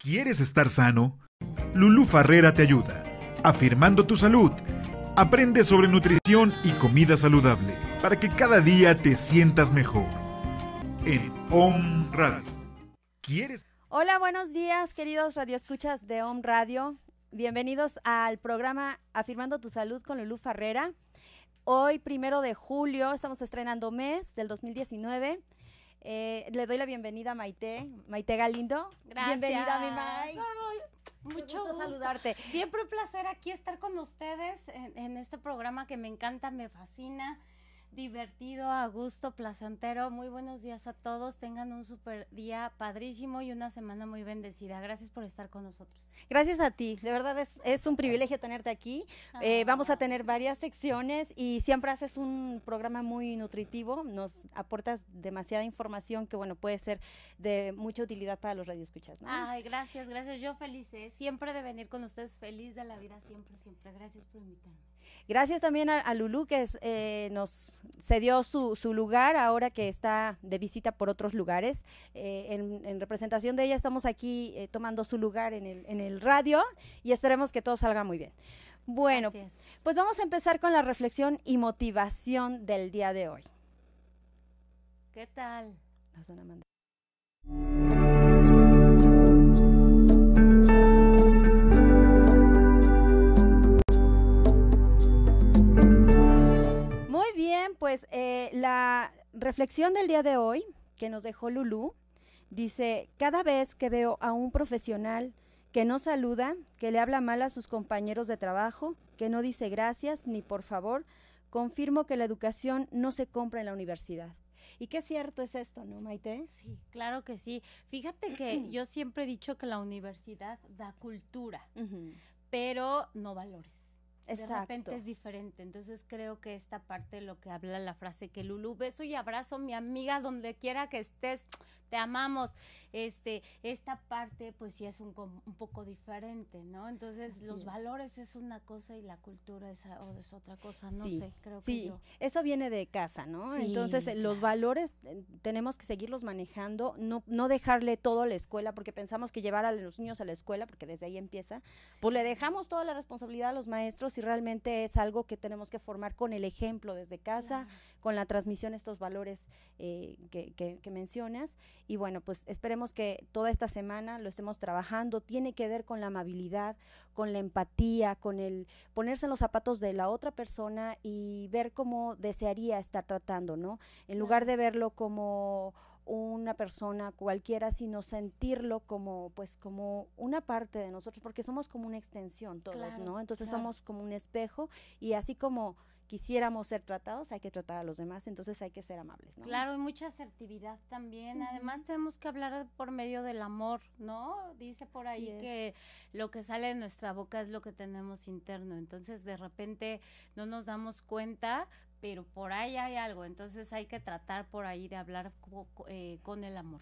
¿Quieres estar sano? Lulú Farrera te ayuda. Afirmando tu salud. Aprende sobre nutrición y comida saludable para que cada día te sientas mejor. En OM Radio. ¿Quieres? Hola, buenos días, queridos radioescuchas de OM Radio. Bienvenidos al programa Afirmando tu salud con Lulú Farrera. Hoy, primero de julio, estamos estrenando mes del 2019. Eh, le doy la bienvenida a Maite, Maite Galindo. Gracias. Bienvenida, mi Maite. Mucho gusto, saludarte. Siempre un placer aquí estar con ustedes en este programa que me encanta, me fascina divertido, a gusto, placentero. Muy buenos días a todos. Tengan un super día padrísimo y una semana muy bendecida. Gracias por estar con nosotros. Gracias a ti. De verdad es, un privilegio tenerte aquí. Ah. Eh, vamos a tener varias secciones y siempre haces un programa muy nutritivo. Nos aportas demasiada información que, bueno, puede ser de mucha utilidad para los radioescuchas. ¿no? Ay, gracias, gracias. Yo feliz, ¿eh? siempre de venir con ustedes. Feliz de la vida, siempre, siempre. Gracias por invitarme. Gracias también a, Lulu Lulú que eh, nos cedió su, su, lugar ahora que está de visita por otros lugares. Eh, en, representación de ella estamos aquí eh, tomando su lugar en el, radio y esperemos que todo salga muy bien. Bueno, pues vamos a empezar con la reflexión y motivación del día de hoy. ¿Qué tal? la pues eh, la reflexión del día de hoy que nos dejó Lulu dice, cada vez que veo a un profesional que no saluda, que le habla mal a sus compañeros de trabajo, que no dice gracias ni por favor, confirmo que la educación no se compra en la universidad. Y qué cierto es esto, ¿no, Maite? Sí, claro que sí. Fíjate que yo siempre he dicho que la universidad da cultura, pero no valores de repente es diferente. Entonces creo que esta parte lo que habla la frase que Lulu, beso y abrazo, mi amiga, donde quiera que estés, te amamos. Este, esta parte, pues sí es un, un poco diferente, ¿no? Entonces, los valores es una cosa y la cultura es, otra cosa. No sé, creo que. Sí, eso viene de casa, ¿no? Entonces, eh, los valores eh, tenemos que seguirlos manejando, no, no dejarle todo a la escuela, porque pensamos que llevar a los niños a la escuela, porque desde ahí empieza, pues le dejamos toda la responsabilidad a los maestros si realmente es algo que tenemos que formar con el ejemplo desde casa, con la transmisión estos valores eh, que, mencionas. Y bueno, pues esperemos que toda esta semana lo estemos trabajando. Tiene que ver con la amabilidad, con la empatía, con el ponerse en los zapatos de la otra persona y ver cómo desearía estar tratando, ¿no? En lugar de verlo como una persona cualquiera, sino sentirlo como, pues, como una parte de nosotros, porque somos como una extensión todos, ¿no? Entonces somos como un espejo y así como quisiéramos ser tratados, hay que tratar a los demás, entonces hay que ser amables, ¿no? Claro, y mucha asertividad también. Además tenemos que hablar por medio del amor, ¿no? Dice por ahí que lo que sale de nuestra boca es lo que tenemos interno, entonces de repente no nos damos cuenta, pero por ahí hay algo, entonces hay que tratar por ahí de hablar eh, con el amor.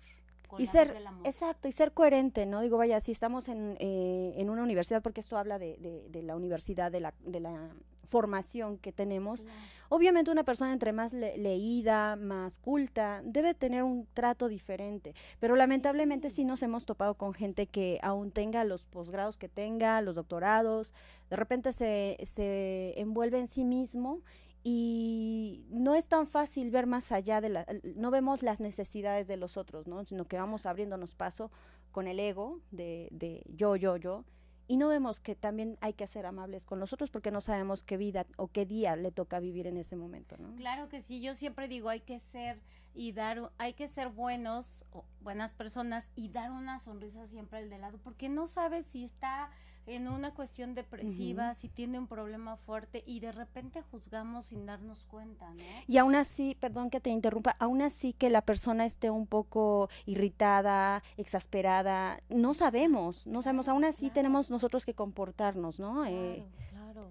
y ser, exacto, y ser coherente, ¿no? Digo, vaya, si estamos en, eh, en una universidad, porque esto habla de, de, la universidad, de la, de la formación que tenemos. Obviamente una persona entre más leída, más culta, debe tener un trato diferente, pero lamentablemente sí. nos hemos topado con gente que aún tenga los posgrados que tenga, los doctorados, de repente se, se envuelve en sí mismo y no es tan fácil ver más allá de la, no vemos las necesidades de los otros, ¿no? sino que vamos abriéndonos paso con el ego de, yo, yo, yo, y no vemos que también hay que ser amables con los otros porque no sabemos qué vida o qué día le toca vivir en ese momento, ¿no? Claro que sí, yo siempre digo hay que ser y dar, hay que ser buenos, o buenas personas y dar una sonrisa siempre al de lado, porque no sabes si está en una cuestión depresiva, si tiene un problema fuerte y de repente juzgamos sin darnos cuenta, ¿no? Y aún así, perdón que te interrumpa, aún así que la persona esté un poco irritada, exasperada, no sabemos, no sabemos, aún así tenemos nosotros que comportarnos, ¿no? Eh, claro, claro.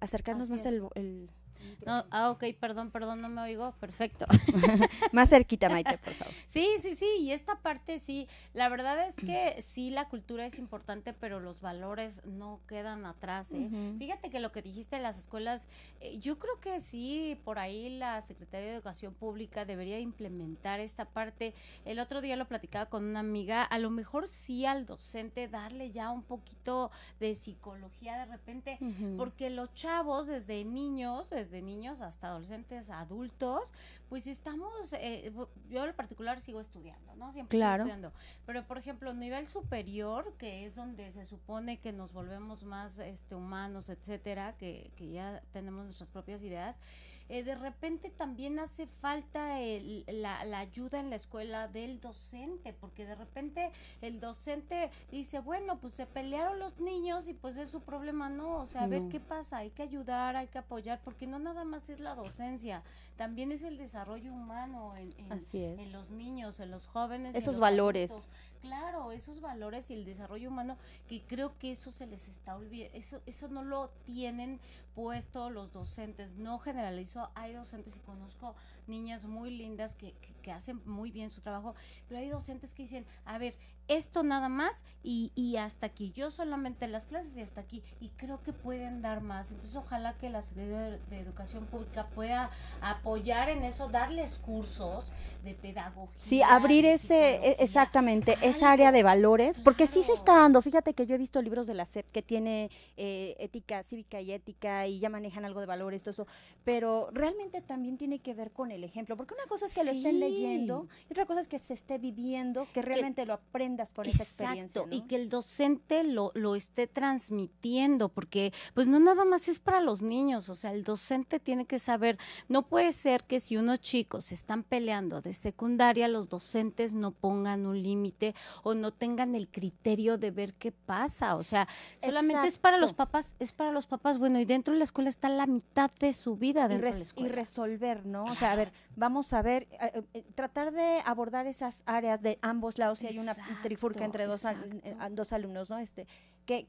Acercarnos más al no, ah, ok, perdón, perdón, no me oigo. Perfecto. Más cerquita, Maite, por favor. Sí, sí, sí, y esta parte sí. La verdad es que sí, la cultura es importante, pero los valores no quedan atrás. ¿eh? Fíjate que lo que dijiste en las escuelas, eh, yo creo que sí, por ahí la Secretaría de Educación Pública debería implementar esta parte. El otro día lo platicaba con una amiga, a lo mejor sí al docente darle ya un poquito de psicología de repente, porque los chavos desde niños, de niños hasta adolescentes, adultos, pues estamos, eh, yo en particular sigo estudiando, ¿no? Siempre claro. estudiando. Pero, por ejemplo, nivel superior, que es donde se supone que nos volvemos más este, humanos, etcétera, que, que ya tenemos nuestras propias ideas, eh, de repente también hace falta la, ayuda en la escuela del docente, porque de repente el docente dice, bueno, pues se pelearon los niños y pues es su problema, no, o sea, a ver qué pasa, hay que ayudar, hay que apoyar, porque no nada más es la docencia, también es el desarrollo humano en, los niños, en los jóvenes. Esos en valores claro, esos valores y el desarrollo humano, que creo que eso se les está olvidando, eso, eso no lo tienen puesto los docentes, no generalizo, hay docentes y conozco niñas muy lindas que, que, que hacen muy bien su trabajo, pero hay docentes que dicen, a ver, esto nada más y, hasta aquí. Yo solamente las clases y hasta aquí. Y creo que pueden dar más. Entonces ojalá que la Secretaría de Educación Pública pueda apoyar en eso, darles cursos de pedagogía. Sí, abrir ese, e, exactamente, esa área de valores, porque sí se está dando. Fíjate que yo he visto libros de la SEP que tiene eh, ética cívica y ética y ya manejan algo de valores, todo eso. Pero realmente también tiene que ver con el ejemplo, porque una cosa es que lo estén leyendo y otra cosa es que se esté viviendo, que realmente lo aprendan por Exacto, Y que el docente lo, esté transmitiendo, porque pues no nada más es para los niños, o sea, el docente tiene que saber, no puede ser que si unos chicos están peleando de secundaria, los docentes no pongan un límite o no tengan el criterio de ver qué pasa, o sea, solamente es para los papás, es para los papás, bueno, y dentro de la escuela está la mitad de su vida dentro de la escuela. Y resolver, ¿no? O sea, a ver, vamos a ver, eh, eh, tratar de abordar esas áreas de ambos lados, si hay una trifurca entre dos, eh, dos alumnos, ¿no? Este, ¿Qué,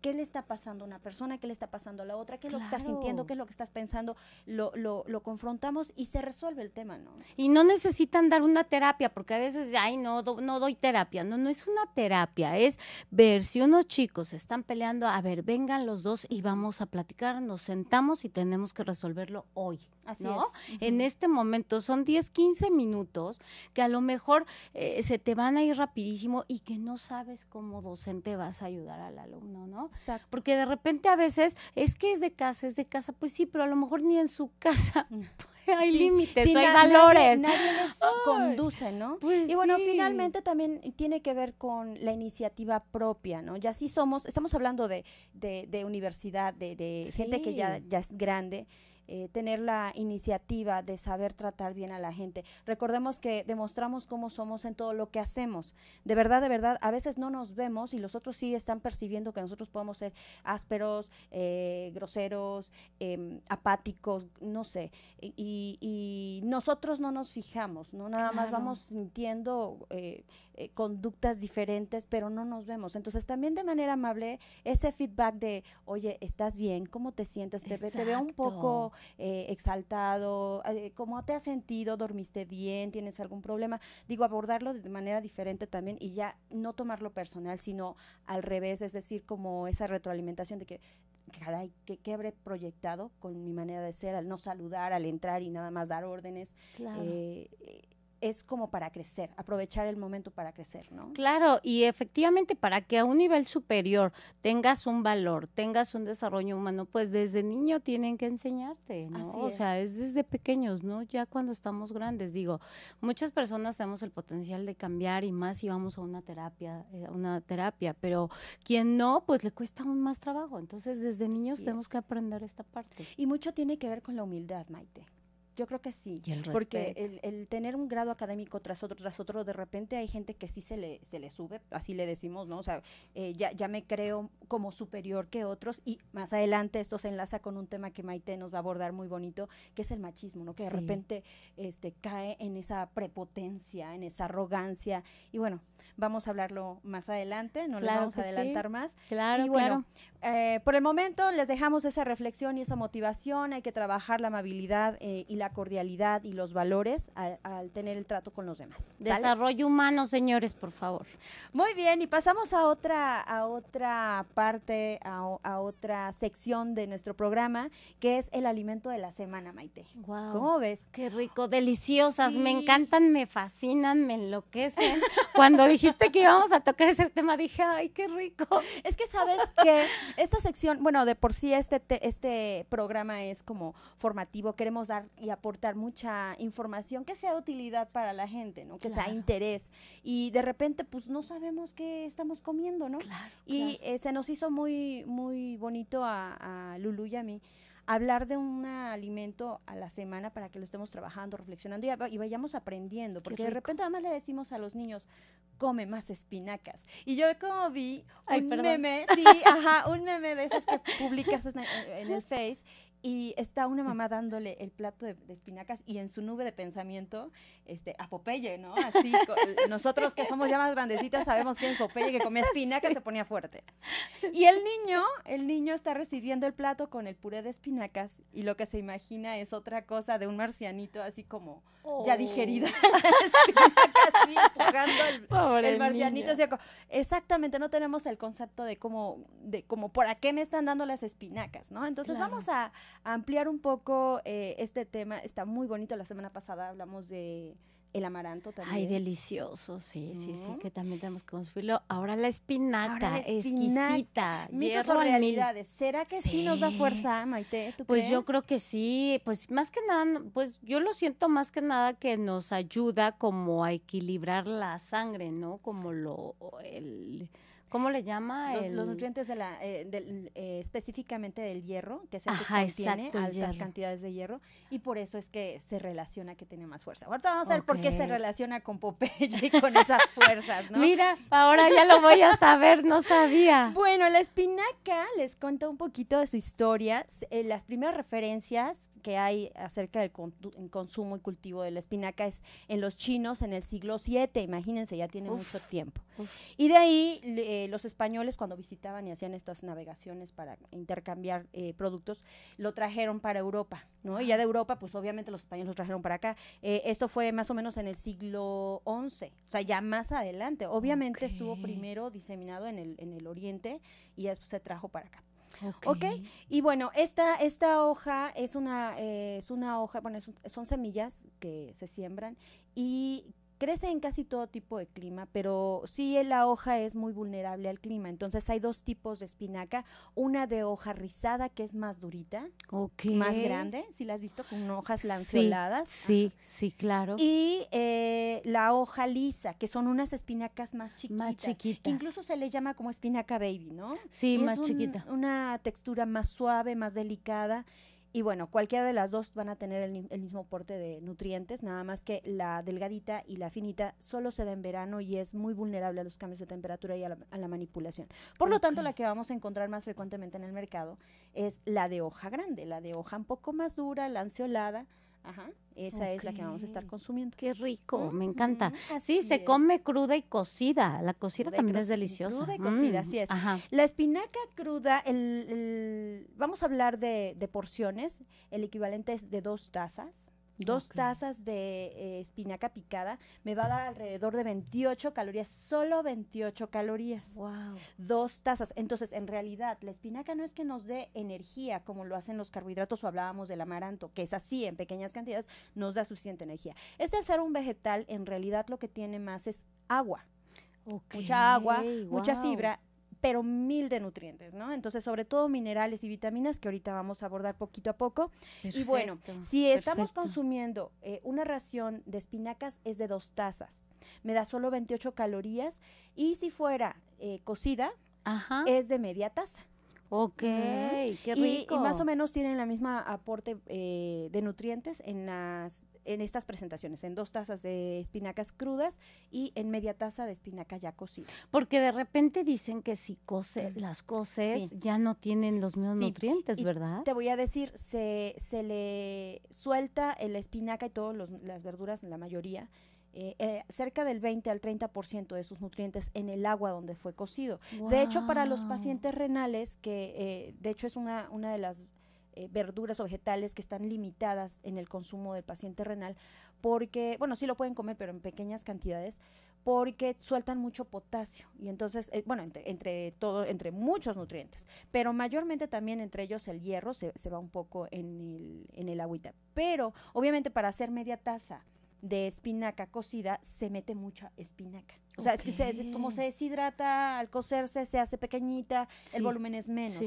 qué le está pasando a una persona? ¿Qué le está pasando a la otra? ¿Qué es lo que estás sintiendo? ¿Qué es lo que estás pensando? Lo, lo, confrontamos y se resuelve el tema, ¿no? Y no necesitan dar una terapia, porque a veces, ay, no, no doy terapia. No, no es una terapia, es ver si unos chicos están peleando, a ver, vengan los dos y vamos a platicar, nos sentamos y tenemos que resolverlo hoy. Así ¿no? En este momento son 10, 15 minutos que a lo mejor eh, se te van a ir rapidísimo y que no sabes cómo docente vas ayudar al alumno, ¿no? Porque de repente a veces es que es de casa, es de casa, pues sí, pero a lo mejor ni en su casa mm. hay límites, hay valores. Nadie, conduce, ¿no? Pues y bueno, finalmente también tiene que ver con la iniciativa propia, ¿no? Ya sí somos, estamos hablando de, universidad, de, de gente que ya, ya es grande eh, tener la iniciativa de saber tratar bien a la gente. Recordemos que demostramos cómo somos en todo lo que hacemos. De verdad, de verdad, a veces no nos vemos y los otros sí están percibiendo que nosotros podemos ser ásperos, eh, groseros, em, apáticos, no sé. Y, nosotros no nos fijamos, ¿no? Nada más vamos sintiendo eh, eh, conductas diferentes, pero no nos vemos. Entonces también de manera amable, ese feedback de, oye, ¿estás bien? ¿Cómo te sientes? Te, veo un poco eh, exaltado, eh, ¿cómo te has sentido? ¿Dormiste bien? ¿Tienes algún problema? Digo, abordarlo de manera diferente también y ya no tomarlo personal, sino al revés, es decir, como esa retroalimentación de que caray, ¿qué, ¿qué, habré proyectado con mi manera de ser al no saludar, al entrar y nada más dar órdenes? es como para crecer, aprovechar el momento para crecer, ¿no? Claro, y efectivamente para que a un nivel superior tengas un valor, tengas un desarrollo humano, pues desde niño tienen que enseñarte, ¿no? o sea, es. desde pequeños, ¿no? Ya cuando estamos grandes, digo, muchas personas tenemos el potencial de cambiar y más si vamos a una terapia, eh, una terapia, pero quien no, pues le cuesta aún más trabajo. Entonces, desde niños tenemos que aprender esta parte. Y mucho tiene que ver con la humildad, Maite. Yo creo que sí. porque el, tener un grado académico tras otro, tras otro, de repente hay gente que sí se le, se le sube, así le decimos, ¿no? O sea, eh, ya, me creo como superior que otros y más adelante esto se enlaza con un tema que Maite nos va a abordar muy bonito, que es el machismo, ¿no? Que de repente este, cae en esa prepotencia, en esa arrogancia. Y bueno, vamos a hablarlo más adelante, no le vamos a adelantar más. Claro, bueno, eh, por el momento les dejamos esa reflexión y esa motivación, hay que trabajar la amabilidad eh, y la cordialidad y los valores al, tener el trato con los demás. Desarrollo humano, señores, por favor. Muy bien, y pasamos a otra, a otra parte, a, otra sección de nuestro programa, que es el alimento de la semana, Maite. Wow, ¿Cómo ves? Qué rico, deliciosas, me encantan, me fascinan, me enloquecen. Cuando dijiste que íbamos a tocar ese tema, dije, ay, qué rico. Es que sabes que esta sección, bueno, de por sí este, este programa es como formativo, queremos dar y a, aportar mucha información que sea de utilidad para la gente, ¿no? Que sea interés. Y de repente, pues no sabemos qué estamos comiendo, ¿no? Claro, y eh, se nos hizo muy, muy bonito a, Lulu y a mí hablar de un alimento a la semana para que lo estemos trabajando, reflexionando y, vayamos aprendiendo, porque de repente además le decimos a los niños, come más espinacas. Y yo como vi un meme, sí, ajá, un meme de esos que publicas en el Face y está una mamá dándole el plato de, espinacas y en su nube de pensamiento, este, a ¿no? Así, nosotros que somos ya más grandecitas sabemos quién es Popeye, que comía espinacas, se ponía fuerte. Y el niño, el niño está recibiendo el plato con el puré de espinacas y lo que se imagina es otra cosa de un marcianito así como ya digerida casi oh. el, marcianito Exactamente, no tenemos el concepto de cómo, de cómo, ¿por qué me están dando las espinacas? ¿no? Entonces vamos a ampliar un poco eh, este tema. Está muy bonito. La semana pasada hablamos de el amaranto también. Ay, delicioso, sí, sí, sí, que también tenemos que consumirlo. Ahora la espinaca, Ahora espinaca exquisita. Mitos o realidades. ¿Será que sí. nos da fuerza, Maite? pues yo creo que sí, pues más que nada, pues yo lo siento más que nada que nos ayuda como a equilibrar la sangre, ¿no? Como lo, el ¿Cómo le llama? Los, nutrientes eh, eh, específicamente del hierro, que es el que contiene altas cantidades de hierro, y por eso es que se relaciona que tiene más fuerza. Ahorita vamos a ver por qué se relaciona con Popeye y con esas fuerzas, ¿no? Mira, ahora ya lo voy a saber, no sabía. Bueno, la espinaca les cuenta un poquito de su historia. Eh, las primeras referencias que hay acerca del consumo y cultivo de la espinaca es en los chinos en el siglo VII, imagínense, ya tiene mucho tiempo. Y de ahí eh, los españoles cuando visitaban y hacían estas navegaciones para intercambiar eh, productos, lo trajeron para Europa, ¿no? Y ya de Europa, pues obviamente los españoles lo trajeron para acá. Eh, esto fue más o menos en el siglo XI, o sea, ya más adelante. Obviamente estuvo primero diseminado en el, en el Oriente y después se trajo para acá. Okay. ¿ok? Y bueno, esta, esta hoja es una, eh, es una hoja, bueno, son semillas que se siembran y crece en casi todo tipo de clima, pero sí la hoja es muy vulnerable al clima. Entonces hay dos tipos de espinaca, una de hoja rizada que es más durita, más grande, si la has visto con hojas lanceoladas. Sí, sí, claro. Y eh, la hoja lisa, que son unas espinacas más chiquitas. Más chiquitas. Que incluso se le llama como espinaca baby, ¿no? Sí, más chiquita. Una textura más suave, más delicada. Y bueno, cualquiera de las dos van a tener el, mismo porte de nutrientes, nada más que la delgadita y la finita solo se da en verano y es muy vulnerable a los cambios de temperatura y a la, manipulación. Por lo tanto, la que vamos a encontrar más frecuentemente en el mercado es la de hoja grande, la de hoja un poco más dura, lanceolada, esa es la que vamos a estar consumiendo. Qué rico, me encanta. sí, se come cruda y cocida. La cocida también es deliciosa. Cruda y mm, cocida, es. La espinaca cruda, el, vamos a hablar de porciones. El equivalente es de dos tazas Dos tazas de eh, espinaca picada me va a dar alrededor de 28 calorías, solo 28 calorías. Wow. Dos tazas. Entonces, en realidad, la espinaca no es que nos dé energía como lo hacen los carbohidratos o hablábamos del amaranto, que es así, en pequeñas cantidades nos da suficiente energía. Este al ser un vegetal, en realidad lo que tiene más es agua. Mucha agua, mucha fibra pero mil de nutrientes, ¿no? Entonces, sobre todo minerales y vitaminas que ahorita vamos a abordar poquito a poco. y bueno, si estamos consumiendo eh, una ración de espinacas es de dos tazas, me da solo 28 calorías y si fuera eh, cocida es de media taza. Ok, qué rico. Y, más o menos tienen la misma aporte eh, de nutrientes en las en estas presentaciones, en dos tazas de espinacas crudas y en media taza de espinaca ya cocida. Porque de repente dicen que si cose, las coces ya no tienen los mismos nutrientes, ¿verdad? Te voy a decir, se, se le suelta la espinaca y todas las verduras, la mayoría, eh, eh, cerca del 20 al 30% de sus nutrientes en el agua donde fue cocido. De hecho, para los pacientes renales, que eh, de hecho es una, una de las eh, verduras o vegetales que están limitadas en el consumo del paciente renal, porque, bueno, sí lo pueden comer, pero en pequeñas cantidades, porque sueltan mucho potasio y entonces, eh, bueno, entre, todos, entre muchos nutrientes, pero mayormente también entre ellos el hierro se, va un poco en el, en el agüita. Pero obviamente para hacer media taza, de espinaca cocida se mete mucha espinaca. O sea, es que como se deshidrata al cocerse, se hace pequeñita, el volumen es menos.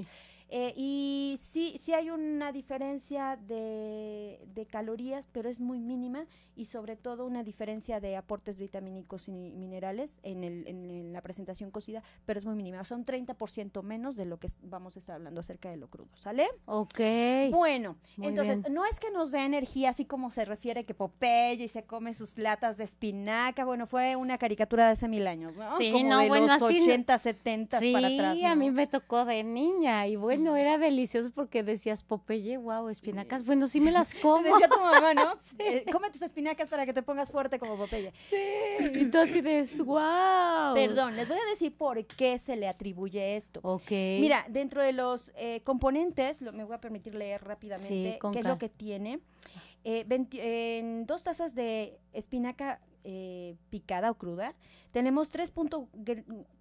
Eh, y sí, sí hay una diferencia de, calorías, pero es muy mínima y sobre todo una diferencia de aportes vitamínicos y minerales en, el, en la presentación cocida, pero es muy mínima. Son 30% menos de lo que vamos a estar hablando acerca de lo crudo, ¿sale? Ok. Bueno, entonces, no es que nos dé energía así como se refiere que Popeye y se come sus latas de espinaca. Bueno, fue una caricatura de hace mil años, ¿no? Sí, no, bueno, los 80, 70 sí, para a mí me tocó de niña y bueno no, era delicioso porque decías, Popeye, wow, espinacas, bueno, sí me las como. decía tu mamá, ¿no? Eh, come tus espinacas para que te pongas fuerte como Popeye. Sí, Entonces, wow. Perdón, les voy a decir por qué se le atribuye esto. Ok. Mira, dentro de los eh, componentes, me voy a permitir leer rápidamente qué es lo que tiene. Eh, en dos tazas de espinaca picada o cruda, tenemos tres puntos...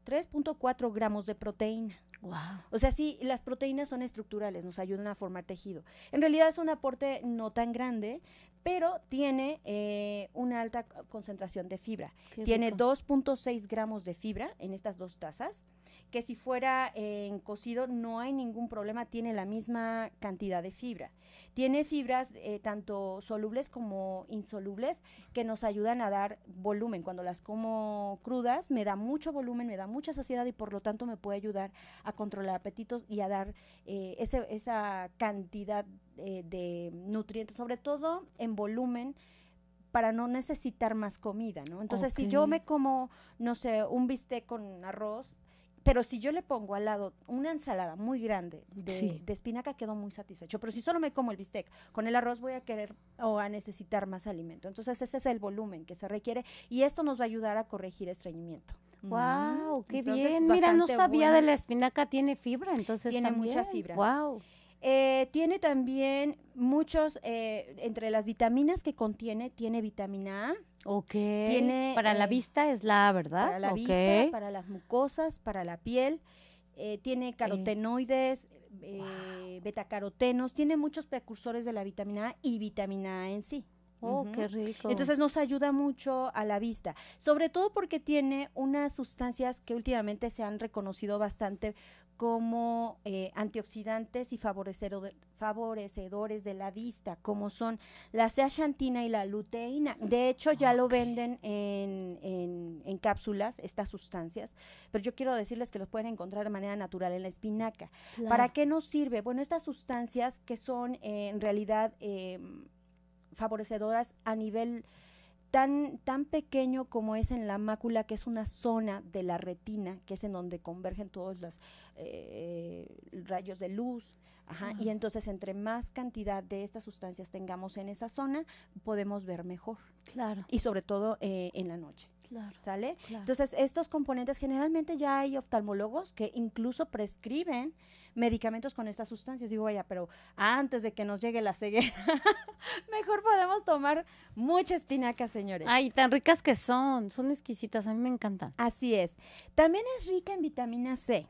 3.4 gramos de proteína. Wow. O sea, sí, las proteínas son estructurales, nos ayudan a formar tejido. En realidad es un aporte no tan grande, pero tiene eh, una alta concentración de fibra. tiene 2.6 gramos de fibra en estas dos tazas que si fuera eh, en cocido no hay ningún problema, tiene la misma cantidad de fibra. Tiene fibras eh, tanto solubles como insolubles que nos ayudan a dar volumen. Cuando las como crudas me da mucho volumen, me da mucha saciedad y por lo tanto me puede ayudar a controlar apetitos y a dar eh, esa cantidad de nutrientes, sobre todo en volumen para no necesitar más comida, ¿no? Entonces, si yo me como, no sé, un bistec con arroz, pero si yo le pongo al lado una ensalada muy grande de, espinaca, quedo muy satisfecho. Pero si solo me como el bistec con el arroz, voy a querer o a necesitar más alimento. Entonces ese es el volumen que se requiere y esto nos va a ayudar a corregir estreñimiento. ¡Wow! ¡Qué bien! Mira, no sabía de la espinaca, tiene fibra, entonces Tiene mucha fibra. ¡Wow! Eh, tiene también muchos, eh, entre las vitaminas que contiene, tiene vitamina A. Ok. para la eh, vista es la A, ¿verdad? Para la vista, para las mucosas, para la piel. Eh, tiene carotenoides, wow. betacarotenos, tiene muchos precursores de la vitamina A y vitamina A en sí. Oh, qué rico. Entonces nos ayuda mucho a la vista, sobre todo porque tiene unas sustancias que últimamente se han reconocido bastante como eh, antioxidantes y favorecedores de la vista, como son la zeaxantina y la luteína. De hecho, ya lo venden en, en, cápsulas, estas sustancias, pero yo quiero decirles que los pueden encontrar de manera natural en la espinaca. ¿Para qué nos sirve? Bueno, estas sustancias que son eh, en realidad em, favorecedoras a nivel tan, tan pequeño como es en la mácula, que es una zona de la retina, que es en donde convergen todos los eh, rayos de luz. Y ah. entonces, entre más cantidad de estas sustancias tengamos en esa zona, podemos ver mejor. Claro. Y sobre todo eh, en la noche. ¿Sale? Entonces, estos componentes generalmente ya hay oftalmólogos que incluso prescriben medicamentos con estas sustancias. Digo, vaya, pero antes de que nos llegue la ceguera, mejor podemos tomar mucha espinaca, señores. Ay, tan ricas que son, son exquisitas, a mí me encantan. Así es. También es rica en vitamina C.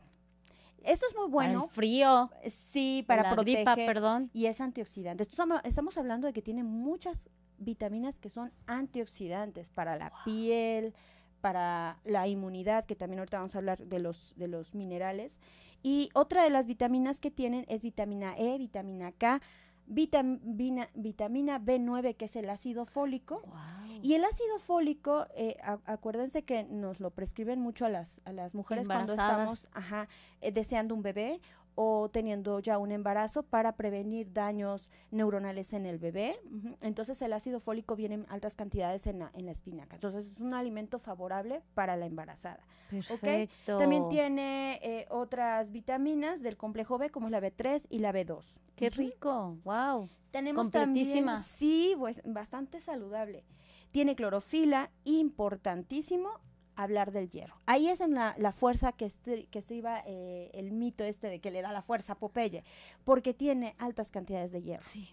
Esto es muy bueno. Para frío. Sí, para la proteger. perdón. Y es antioxidante. estamos hablando de que tiene muchas vitaminas que son antioxidantes para la piel, para la inmunidad, que también ahorita vamos a hablar de los, de los minerales. Y otra de las vitaminas que tienen es vitamina E, vitamina K, vitamina, vitamina B9, que es el ácido fólico. Y el ácido fólico, eh, acuérdense que nos lo prescriben mucho a las, a las mujeres cuando estamos eh, deseando un bebé o teniendo ya un embarazo para prevenir daños neuronales en el bebé. Entonces el ácido fólico viene en altas cantidades en la, en espinaca. Entonces es un alimento favorable para la embarazada. ¿okay? También tiene eh, otras vitaminas del complejo B como la B3 y la B2. ¡Qué rico! ¡Wow! Tenemos También, sí, pues bastante saludable. Tiene clorofila, importantísimo, hablar del hierro. Ahí es en la, fuerza que, este, que estriba eh, el mito este de que le da la fuerza a Popeye, porque tiene altas cantidades de hierro. Sí.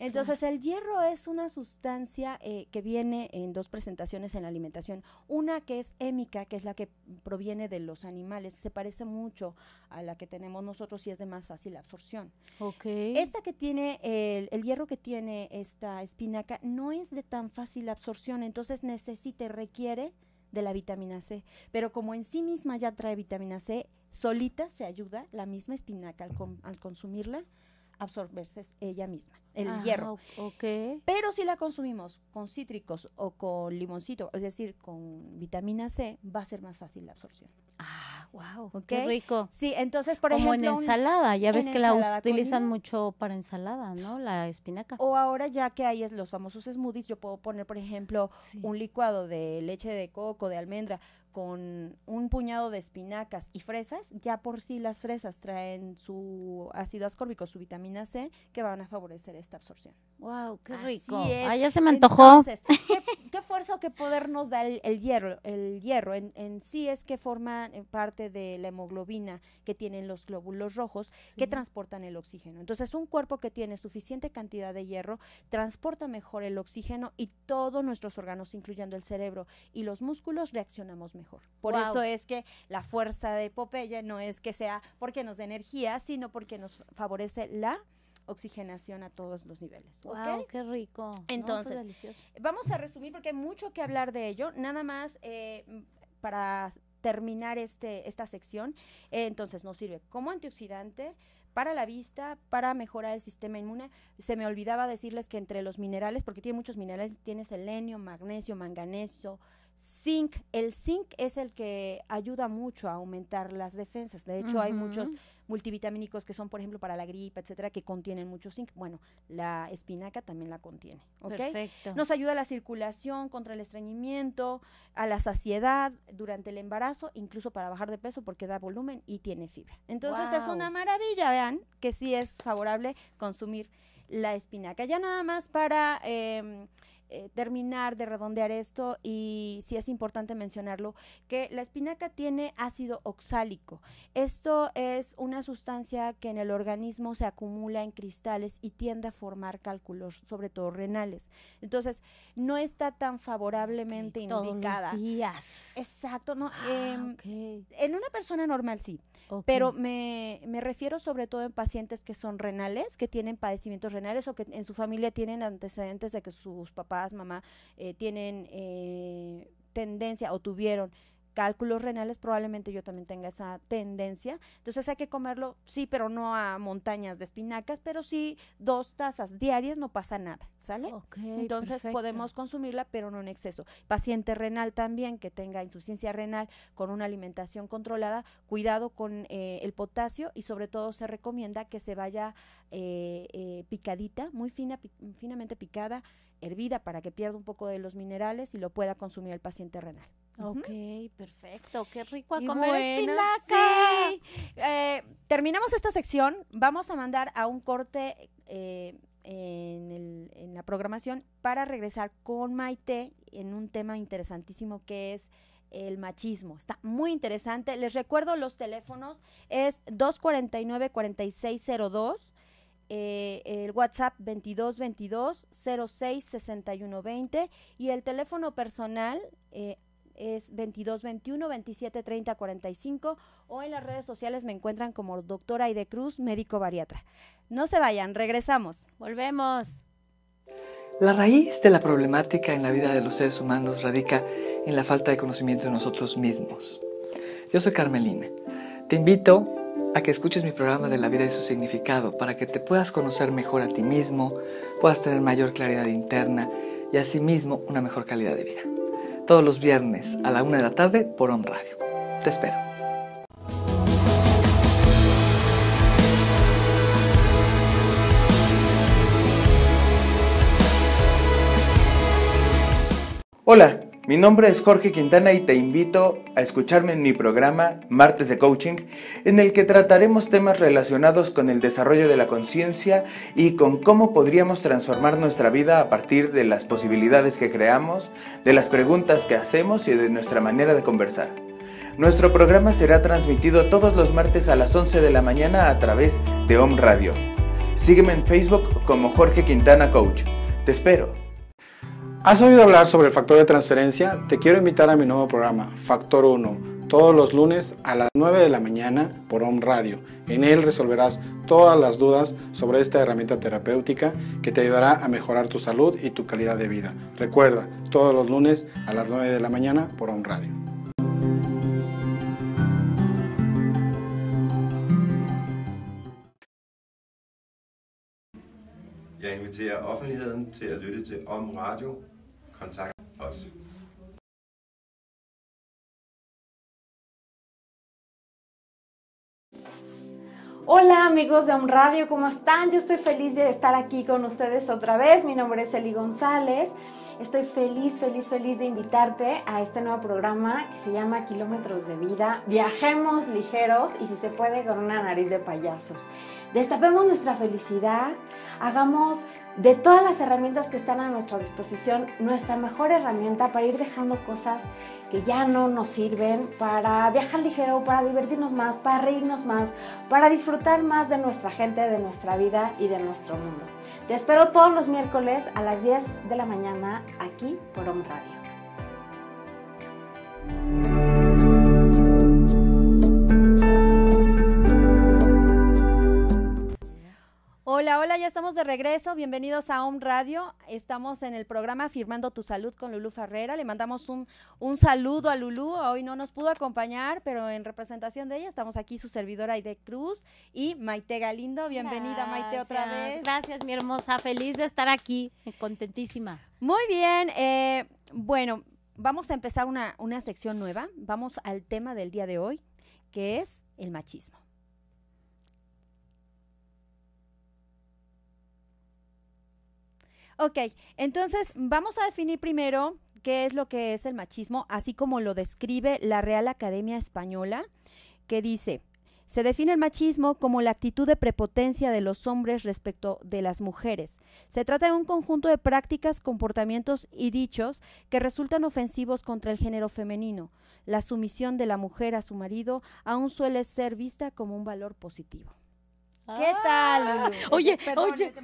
Entonces el hierro es una sustancia eh, que viene en dos presentaciones en la alimentación. Una que es hémica, que es la que proviene de los animales, se parece mucho a la que tenemos nosotros y es de más fácil absorción. Okay. Esta que tiene, el, el hierro que tiene esta espinaca no es de tan fácil absorción, entonces necesita, requiere de la vitamina C. Pero como en sí misma ya trae vitamina C, solita se ayuda la misma espinaca al, al consumirla absorberse ella misma, el hierro. Pero si la consumimos con cítricos o con limoncito, es decir, con vitamina C, va a ser más fácil la absorción. Ah, wow, qué rico. Sí, entonces, por ejemplo. en ensalada, ya ves que la utilizan mucho para ensalada, ¿no? La espinaca. O ahora, ya que hay los famosos smoothies, yo puedo poner, por ejemplo, un licuado de leche de coco, de almendra, con un puñado de espinacas y fresas, ya por sí las fresas traen su ácido ascórbico, su vitamina C, que van a favorecer esta absorción. ¡Wow! ¡Qué rico! Ah, ya se me antojó. Entonces, ¿qué, fuerza o qué poder nos da el, hierro? El hierro en, sí es que forma eh, parte de la hemoglobina que tienen los glóbulos rojos que transportan el oxígeno. Entonces, un cuerpo que tiene suficiente cantidad de hierro transporta mejor el oxígeno y todos nuestros órganos, incluyendo el cerebro y los músculos, reaccionamos mejor. Por eso es que la fuerza de Popeye no es que sea porque nos da energía, sino porque nos favorece la oxigenación a todos los niveles. Wow, qué rico. Entonces, vamos a resumir porque hay mucho que hablar de ello. Nada más eh, para terminar este, esta sección, eh, entonces nos sirve como antioxidante, para la vista, para mejorar el sistema inmune. Se me olvidaba decirles que entre los minerales, porque tiene muchos minerales, tiene selenio, magnesio, manganeso, Zinc, el zinc es el que ayuda mucho a aumentar las defensas. De hecho, hay muchos multivitamínicos que son, por ejemplo, para la gripe, etcétera, que contienen mucho zinc. Bueno, la espinaca también la contiene. Perfecto. Nos ayuda a la circulación, contra el estreñimiento, a la saciedad durante el embarazo, incluso para bajar de peso porque da volumen y tiene fibra. Entonces es una maravilla, vean, que sí es favorable consumir la espinaca. Ya nada más para em, eh, terminar de redondear esto y si es importante mencionarlo, que la espinaca tiene ácido oxálico. Esto es una sustancia que en el organismo se acumula en cristales y tiende a formar cálculos, sobre todo renales. Entonces, no está tan favorablemente indicada. Exacto, no. Ah, em, en una persona normal sí, pero me, me refiero sobre todo en pacientes que son renales, que tienen padecimientos renales o que en su familia tienen antecedentes de que sus papás mamá, eh, tienen eh, tendencia o tuvieron cálculos renales, probablemente yo también tenga esa tendencia. Entonces hay que comerlo, sí, pero no a montañas de espinacas, pero sí dos tazas diarias, no pasa nada, ¿sale? Entonces podemos consumirla, pero no en exceso. Paciente renal también que tenga insuficiencia renal con una alimentación controlada, cuidado con eh, el potasio y sobre todo se recomienda que se vaya picadita, muy fina, finamente picada hervida para que pierda un poco de los minerales y lo pueda consumir el paciente renal. Ok, perfecto. Qué rico a comer espinaca. Eh, terminamos esta sección. Vamos a mandar a un corte eh, en, en, la programación para regresar con Maite en un tema interesantísimo que es el machismo. Está muy interesante. Les recuerdo los teléfonos. Es 249-4602 eh, el WhatsApp 2222 06 y el teléfono personal eh, es 2221 27 30 45 o en las redes sociales me encuentran como doctora Aide Cruz, médico bariatra. No se vayan, regresamos. Volvemos. La raíz de la problemática en la vida de los seres humanos radica en la falta de conocimiento de nosotros mismos. Yo soy Carmelina. Te invito a que escuches mi programa de la vida y su significado para que te puedas conocer mejor a ti mismo, puedas tener mayor claridad interna y asimismo una mejor calidad de vida. Todos los viernes a la una de la tarde por On Radio. Te espero. Hola, mi nombre es Jorge Quintana y te invito a escucharme en mi programa Martes de Coaching, en el que trataremos temas relacionados con el desarrollo de la conciencia y con cómo podríamos transformar nuestra vida a partir de las posibilidades que creamos, de las preguntas que hacemos y de nuestra manera de conversar. Nuestro programa será transmitido todos los martes a las 11 de la mañana a través de Home Radio. Sígueme en Facebook como Jorge Quintana Coach. Te espero. ¿Has oído hablar sobre el factor de transferencia? Te quiero invitar a mi nuevo programa, Factor 1, todos los lunes a las 9 de la mañana por Home Radio. En él resolverás todas las dudas sobre esta herramienta terapéutica que te ayudará a mejorar tu salud y tu calidad de vida. Recuerda, todos los lunes a las 9 de la mañana por Home Radio. Jeg inviterer offentligheden til at lytte til Om Radio. Kontakt os. amigos de un Radio, ¿cómo están? Yo estoy feliz de estar aquí con ustedes otra vez. Mi nombre es Eli González. Estoy feliz, feliz, feliz de invitarte a este nuevo programa que se llama Kilómetros de Vida. Viajemos ligeros y si se puede con una nariz de payasos. Destapemos nuestra felicidad, hagamos de todas las herramientas que están a nuestra disposición, nuestra mejor herramienta para ir dejando cosas que ya no nos sirven, para viajar ligero, para divertirnos más, para reírnos más, para disfrutar más de nuestra gente, de nuestra vida y de nuestro mundo. Te espero todos los miércoles a las 10 de la mañana aquí por Home Radio. Hola, hola, ya estamos de regreso. Bienvenidos a Home Radio. Estamos en el programa Firmando tu Salud con Lulú Ferrera. Le mandamos un, saludo a Lulú. Hoy no nos pudo acompañar, pero en representación de ella estamos aquí su servidora Aide Cruz y Maite Galindo. Bienvenida, Maite, otra vez. Gracias, mi hermosa. Feliz de estar aquí. Contentísima. Muy bien. Eh, bueno, vamos a empezar una sección nueva. Vamos al tema del día de hoy, que es el machismo. Ok, entonces vamos a definir primero qué es lo que es el machismo, así como lo describe la Real Academia Española, que dice, se define el machismo como la actitud de prepotencia de los hombres respecto de las mujeres. Se trata de un conjunto de prácticas, comportamientos y dichos que resultan ofensivos contra el género femenino. La sumisión de la mujer a su marido aún suele ser vista como un valor positivo. ¿Qué tal? Ah. Oye, Perdón, oye,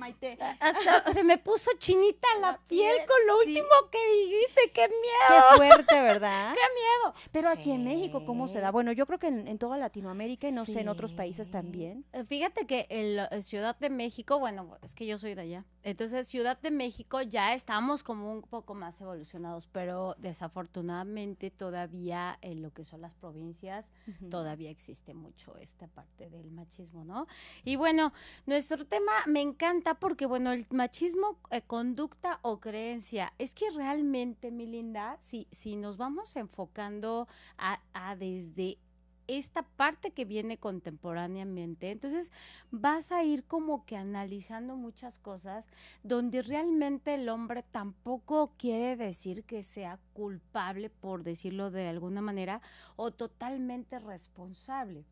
hasta se me puso chinita la, piel, con lo último que dijiste, qué miedo. Qué fuerte, ¿verdad? qué miedo. Pero aquí en México, ¿cómo se da? Bueno, yo creo que en, toda Latinoamérica y no sé, en otros países también. Eh, fíjate que en Ciudad de México, bueno, es que yo soy de allá, entonces Ciudad de México ya estamos como un poco más evolucionados, pero desafortunadamente todavía en lo que son las provincias, todavía existe mucho esta parte del machismo, ¿no? Y y bueno, nuestro tema me encanta porque, bueno, el machismo, eh, conducta o creencia, es que realmente, mi linda, si, si nos vamos enfocando a desde esta parte que viene contemporáneamente. Entonces vas a ir como que analizando muchas cosas donde realmente el hombre tampoco quiere decir que sea culpable, por decirlo de alguna manera, o totalmente responsable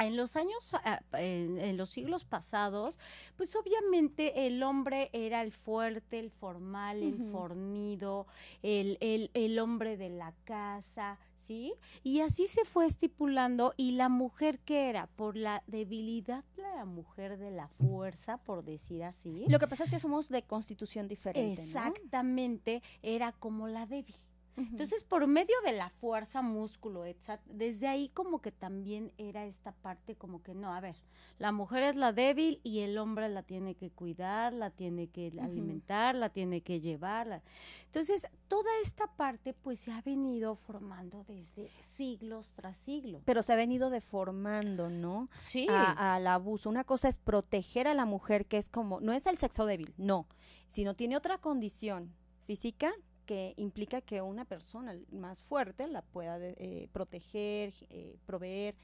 en los años, ah, en los siglos pasados, pues obviamente el hombre era el fuerte, el formal, el fornido, el, hombre de la casa, ¿sí? Y así se fue estipulando y la mujer que era por la debilidad la mujer de la fuerza, por decir así. Lo que pasa es que somos de constitución diferente. Exactamente, era como la débil. Entonces, por medio de la fuerza, músculo, desde ahí como que también era esta parte como que no, a ver, la mujer es la débil y el hombre la tiene que cuidar, la tiene que alimentar, la tiene que llevar. Entonces, toda esta parte pues se ha venido formando desde siglos tras siglos. Pero se ha venido deformando, ¿no? Sí. al abuso. Una cosa es proteger a la mujer que es como, no es el sexo débil, no, sino tiene otra condición física que implica que una persona más fuerte la pueda eh, proteger, eh, proveer,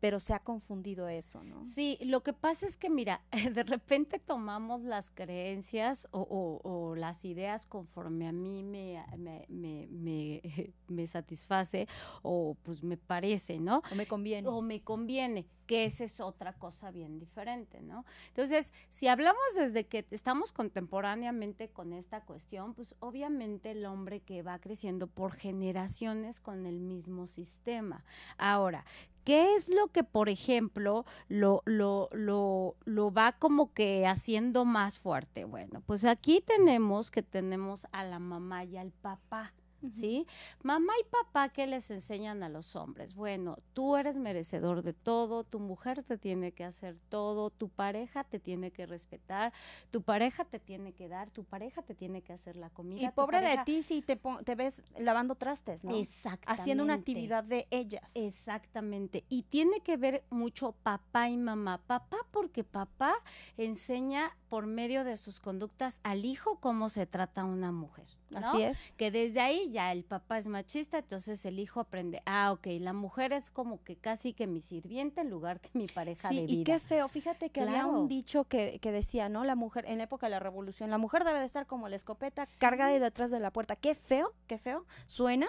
pero se ha confundido eso, ¿no? Sí, lo que pasa es que, mira, de repente tomamos las creencias o, las ideas conforme a mí me, me, me, satisface o pues me parece, ¿no? O me conviene. O me conviene que esa es otra cosa bien diferente, ¿no? Entonces, si hablamos desde que estamos contemporáneamente con esta cuestión, pues obviamente el hombre que va creciendo por generaciones con el mismo sistema. Ahora, ¿Qué es lo que, por ejemplo, lo, lo, va como que haciendo más fuerte? Bueno, pues aquí tenemos que tenemos a la mamá y al papá. ¿sí? Mamá y papá, ¿qué les enseñan a los hombres? Bueno, tú eres merecedor de todo, tu mujer te tiene que hacer todo, tu pareja te tiene que respetar, tu pareja te tiene que dar, tu pareja te tiene que hacer la comida. Y pobre de ti si te, te ves lavando trastes, ¿no? Exactamente. Haciendo una actividad de ellas. Exactamente. Y tiene que ver mucho papá y mamá. Papá porque papá enseña por medio de sus conductas al hijo cómo se trata una mujer. Así es. Que desde ahí ya el papá es machista, entonces el hijo aprende, ah, ok, la mujer es como que casi que mi sirviente en lugar que mi pareja de vida. Y qué feo, fíjate que había un dicho que, que, decía, ¿no? La mujer, en la época de la revolución, la mujer debe de estar como la escopeta cargada y detrás de la puerta. Qué feo, qué feo suena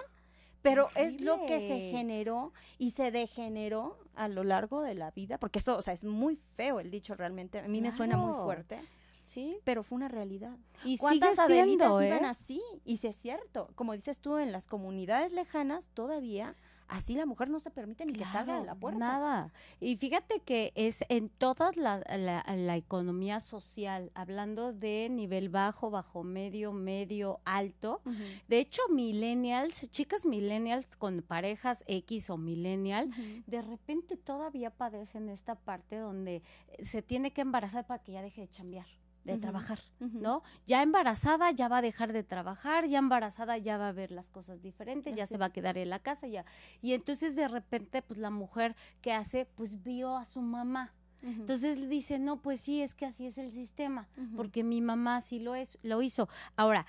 pero es lo que se generó y se degeneró a lo largo de la vida, porque eso, o sea, es muy feo el dicho realmente, a mí me suena muy fuerte. Sí. Pero fue una realidad. Y ¿Cuántas sigue siendo, iban ¿eh? así? Y si es cierto, como dices tú, en las comunidades lejanas todavía Así la mujer no se permite ni que salga de la puerta. Nada. Y fíjate que es en toda la, economía social, hablando de nivel bajo, bajo medio, medio, alto. De hecho, millennials, chicas millennials con parejas X o millennial, de repente todavía padecen esta parte donde eh, se tiene que embarazar para que ya deje de chambear de trabajar, ¿no? Ya embarazada ya va a dejar de trabajar, ya embarazada ya va a ver las cosas diferentes, ya se va a quedar en la casa ya. Y entonces de repente pues la mujer que hace pues vio a su mamá, entonces dice, no, pues sí, es que así es el sistema, porque mi mamá sí lo, es, lo hizo. Ahora,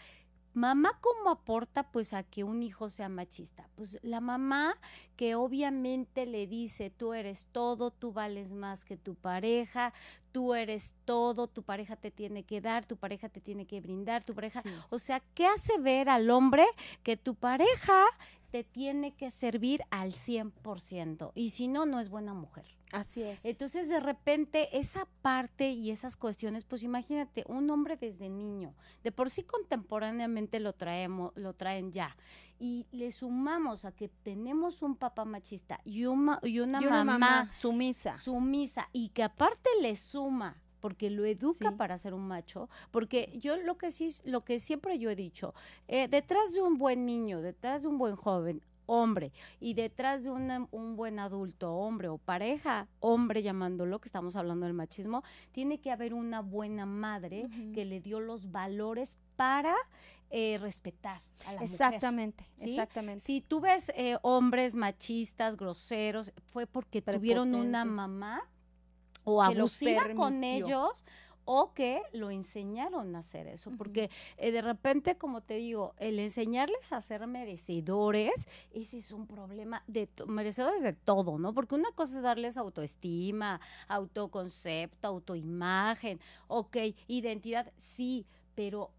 mamá cómo aporta pues a que un hijo sea machista? Pues la mamá que obviamente le dice, tú eres todo, tú vales más que tu pareja, tú eres todo, tu pareja te tiene que dar, tu pareja te tiene que brindar, tu pareja, o sea, ¿qué hace ver al hombre que tu pareja te tiene que servir al 100%? Y si no, no es buena mujer. Así es. Entonces, de repente, esa parte y esas cuestiones, pues imagínate, un hombre desde niño, de por sí contemporáneamente lo traemos, lo traen ya. Y le sumamos a que tenemos un papá machista y una, mamá, sumisa. Sumisa. Y que aparte le suma porque lo educa para ser un macho, porque yo lo que sí, lo que siempre yo he dicho, eh, detrás de un buen niño, detrás de un buen joven, hombre. Y detrás de un buen adulto, hombre o pareja, hombre llamándolo, que estamos hablando del machismo, tiene que haber una buena madre que le dio los valores para eh, respetar a la exactamente, mujer, Exactamente. Si tú ves eh, hombres machistas, groseros, fue porque tuvieron una mamá o abusiva con ellos o que lo enseñaron a hacer eso, porque eh, de repente, como te digo, el enseñarles a ser merecedores, ese es un problema de merecedores de todo, ¿no? Porque una cosa es darles autoestima, autoconcepto, autoimagen, ok, identidad, sí, pero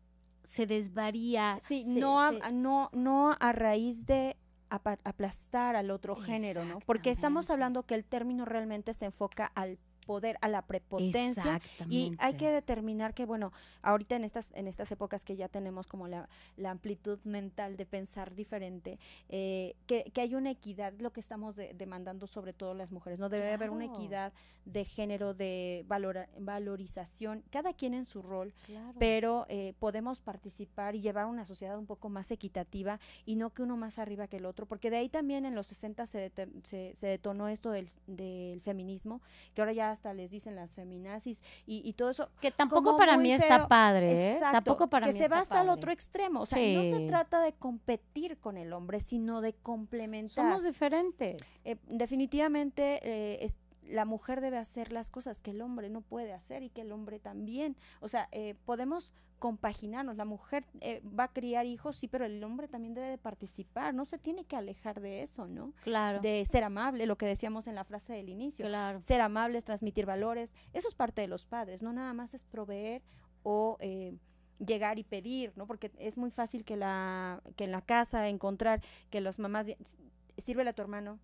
se desvaría. Sí, no, no, no a raíz de aplastar al otro género, ¿no? Porque estamos hablando que el término realmente se enfoca al poder, a la prepotencia. Y hay que determinar que, bueno, ahorita en estas, en estas épocas que ya tenemos como la, amplitud mental de pensar diferente, eh, que, que, hay una equidad, lo que estamos demandando sobre todo las mujeres, ¿no? Debe haber una equidad de género, de valorización, cada quien en su rol, pero eh, podemos participar y llevar una sociedad un poco más equitativa y no que uno más arriba que el otro, porque de ahí también en los 60 se, se, se detonó esto del, del feminismo, que ahora ya hasta les dicen las feminazis y, todo eso. Que tampoco para mí está padre, ¿eh? tampoco para que se va hasta el otro extremo. O sea, no se trata de competir con el hombre, sino de complementar. Somos diferentes. Eh, definitivamente eh, la mujer debe hacer las cosas que el hombre no puede hacer y que el hombre también. O sea, eh, podemos compaginarnos. La mujer eh, va a criar hijos, sí, pero el hombre también debe participar. No se tiene que alejar de eso, ¿no? Claro. De ser amable, lo que decíamos en la frase del inicio. Claro. Ser amables, transmitir valores. Eso es parte de los padres, no nada más es proveer o... Eh, llegar y pedir, ¿no? Porque es muy fácil que la que en la casa encontrar que las mamás sírvele a tu hermano,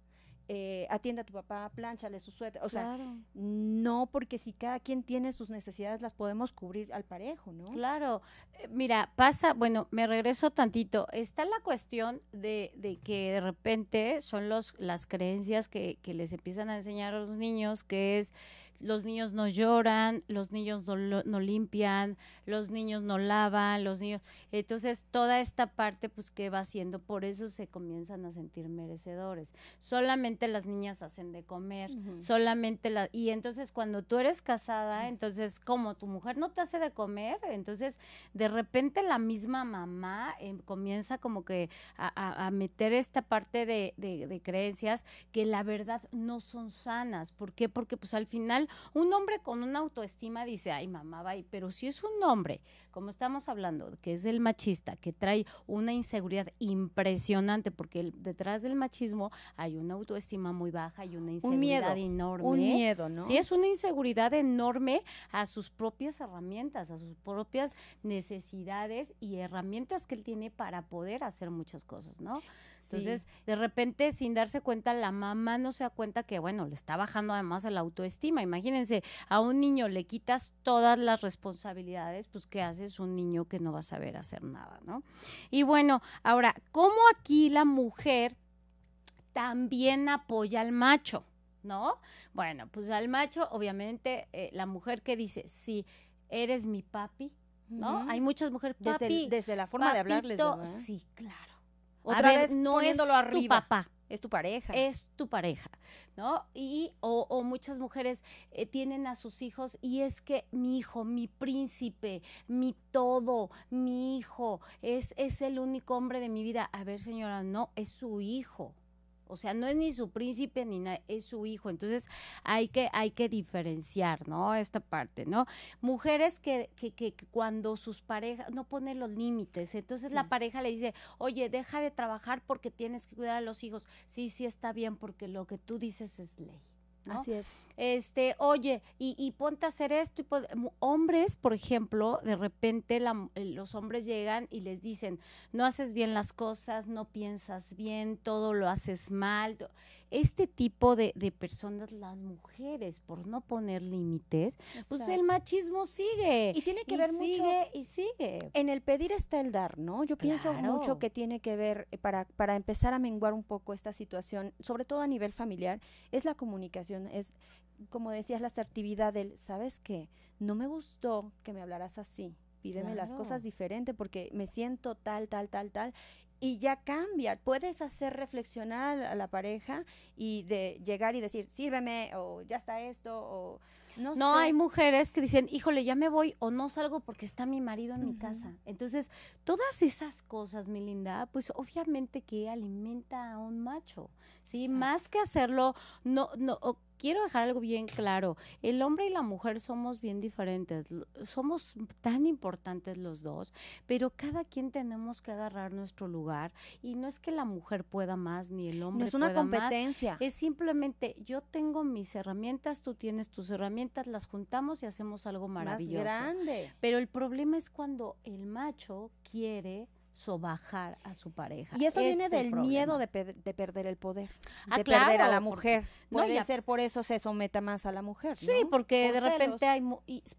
eh, atienda a tu papá, planchale su suéter. O sea, no porque si cada quien tiene sus necesidades las podemos cubrir al parejo, ¿no? Claro. Eh, mira, pasa, bueno, me regreso tantito. Está la cuestión de, de que de repente son los, las creencias que, que les empiezan a enseñar a los niños, que es los niños no lloran, los niños no, limpian, los niños no lavan, los niños... Entonces, toda esta parte, pues, que va haciendo? Por eso se comienzan a sentir merecedores. Solamente las niñas hacen de comer, solamente las... Y entonces, cuando tú eres casada, entonces, como tu mujer no te hace de comer, entonces, de repente la misma mamá eh, comienza como que a, meter esta parte de, de creencias que la verdad no son sanas. ¿Por qué? Porque pues al final un hombre con una autoestima dice, ay mamá, bye. pero si es un hombre, como estamos hablando, que es el machista, que trae una inseguridad impresionante, porque detrás del machismo hay una autoestima muy baja y una inseguridad enorme. Un miedo, ¿no? Sí, es una inseguridad enorme a sus propias herramientas, a sus propias necesidades y herramientas que él tiene para poder hacer muchas cosas, ¿no? Entonces, de repente, sin darse cuenta, la mamá no se da cuenta que, bueno, le está bajando además la autoestima. Imagínense, a un niño le quitas todas las responsabilidades, pues, ¿qué haces? Un niño que no va a saber hacer nada, ¿no? Y bueno, ahora, ¿cómo aquí la mujer también apoya al macho? ¿No? Bueno, pues al macho, obviamente, eh, la mujer que dice, sí, eres mi papi, ¿no? Hay muchas mujeres, papi, desde, la forma de hablarles, ¿no? Sí, claro otra vez no es tu papá. Es tu pareja. Es tu pareja, ¿no? Y o, muchas mujeres eh, tienen a sus hijos y es que mi hijo, mi príncipe, mi todo, mi hijo, es, es el único hombre de mi vida. A ver, señora, no, es su hijo o sea, no es ni su príncipe ni es su hijo. Entonces hay que, hay que diferenciar, ¿no? Esta parte, ¿no? Mujeres que, que, que, cuando sus parejas no ponen los límites, entonces la pareja le dice, oye, deja de trabajar porque tienes que cuidar a los hijos. Sí, sí está bien porque lo que tú dices es ley. Así es. Este, oye, y, y ponte a hacer esto. Y hombres, por ejemplo, de repente eh, los hombres llegan y les dicen, no haces bien las cosas, no piensas bien, todo lo haces mal este tipo de, personas, las mujeres, por no poner límites, pues el machismo sigue. Y tiene que ver mucho. Y sigue. En el pedir está el dar, ¿no? Yo pienso mucho que tiene que ver, eh, para, para empezar a menguar un poco esta situación, sobre todo a nivel familiar, es la comunicación, es como decías, la asertividad del, ¿sabes qué? No me gustó que me hablaras así. Pídeme las cosas diferentes porque me siento tal, tal, tal, tal y ya cambia. Puedes hacer reflexionar a la pareja y de llegar y decir, sírveme o ya está esto o no, no hay mujeres que dicen, híjole, ya me voy o no salgo porque está mi marido en mi casa. Entonces, todas esas cosas, mi linda, pues obviamente que alimenta a un macho, ¿sí? Más que hacerlo, no, no, quiero dejar algo bien claro, el hombre y la mujer somos bien diferentes, somos tan importantes los dos, pero cada quien tenemos que agarrar nuestro lugar y no es que la mujer pueda más ni el hombre. No es una competencia. es simplemente yo tengo mis herramientas, tú tienes tus herramientas, las juntamos y hacemos algo maravilloso. Más grande. Pero el problema es cuando el macho quiere sobajar a su pareja. Y eso viene del miedo de, perder el poder, ah, de perder a la mujer. Puede ser por eso se someta más a la mujer. Sí, porque de repente hay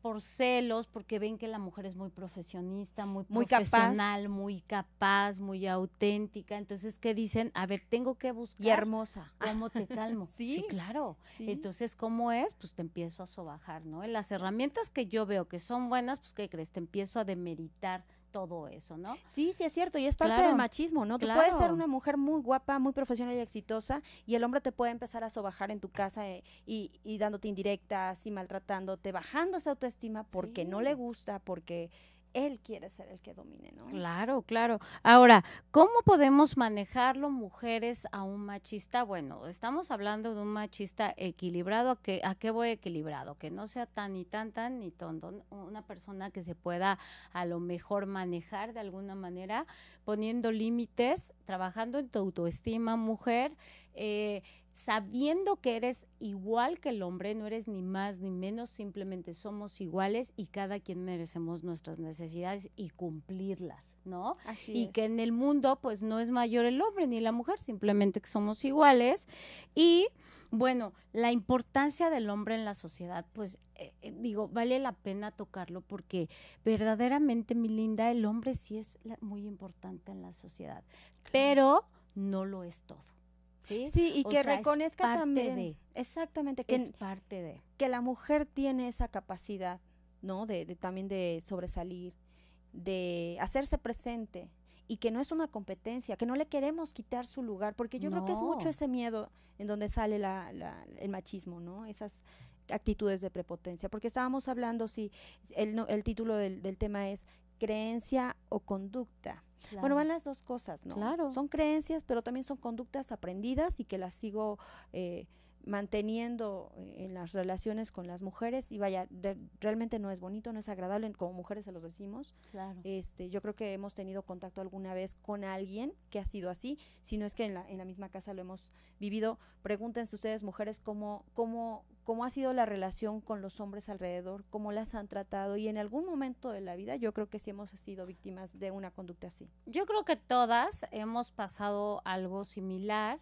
por celos, porque ven que la mujer es muy profesionista, muy, muy profesional, muy capaz, muy auténtica. Entonces, ¿qué dicen? A ver, tengo que buscar. Y hermosa. ¿Cómo te calmo? ¿Sí? claro. Entonces, ¿cómo es? Pues te empiezo a sobajar, ¿no? En las herramientas que yo veo que son buenas, pues ¿qué crees? Te empiezo a demeritar todo eso, ¿no? Sí, sí es cierto, y es parte del machismo, ¿no? te Tú puedes ser una mujer muy guapa, muy profesional y exitosa, y el hombre te puede empezar a sobajar en tu casa eh, y, dándote indirectas y maltratándote, bajando esa autoestima porque no le gusta, porque él quiere ser el que domine, ¿no? Claro, claro. Ahora, ¿cómo podemos manejarlo mujeres a un machista? Bueno, estamos hablando de un machista equilibrado, ¿a qué, a voy equilibrado? Que no sea tan ni tan tan ni tonto, una persona que se pueda a lo mejor manejar de alguna manera, poniendo límites, trabajando en tu autoestima, mujer, eh, sabiendo que eres igual que el hombre, no eres ni más ni menos, simplemente somos iguales y cada quien merecemos nuestras necesidades y cumplirlas, ¿no? Así y que en el mundo pues no es mayor el hombre ni la mujer, simplemente que somos iguales y bueno, la importancia del hombre en la sociedad, pues eh, eh, digo, vale la pena tocarlo porque verdaderamente, mi linda, el hombre sí es muy importante en la sociedad, pero no lo es todo. Sí, sí y que reconozca también. exactamente, que es parte de. Que la mujer tiene esa capacidad, ¿no? De, de también de sobresalir, de hacerse presente, y que no es una competencia, que no le queremos quitar su lugar, porque yo creo que es mucho ese miedo en donde sale la, el machismo, ¿no? Esas actitudes de prepotencia, porque estábamos hablando si el, el título del, tema es creencia o conducta. Bueno, van las dos cosas, ¿no? Claro. Son creencias, pero también son conductas aprendidas y que las sigo eh, manteniendo en eh, las relaciones con las mujeres y vaya realmente no es bonito no es agradable como mujeres se los decimos este yo creo que hemos tenido contacto alguna vez con alguien que ha sido así si no es que en la, en la misma casa lo hemos vivido pregúntense ustedes mujeres cómo cómo cómo ha sido la relación con los hombres alrededor cómo las han tratado y en algún momento de la vida yo creo que sí hemos sido víctimas de una conducta así yo creo que todas hemos pasado algo similar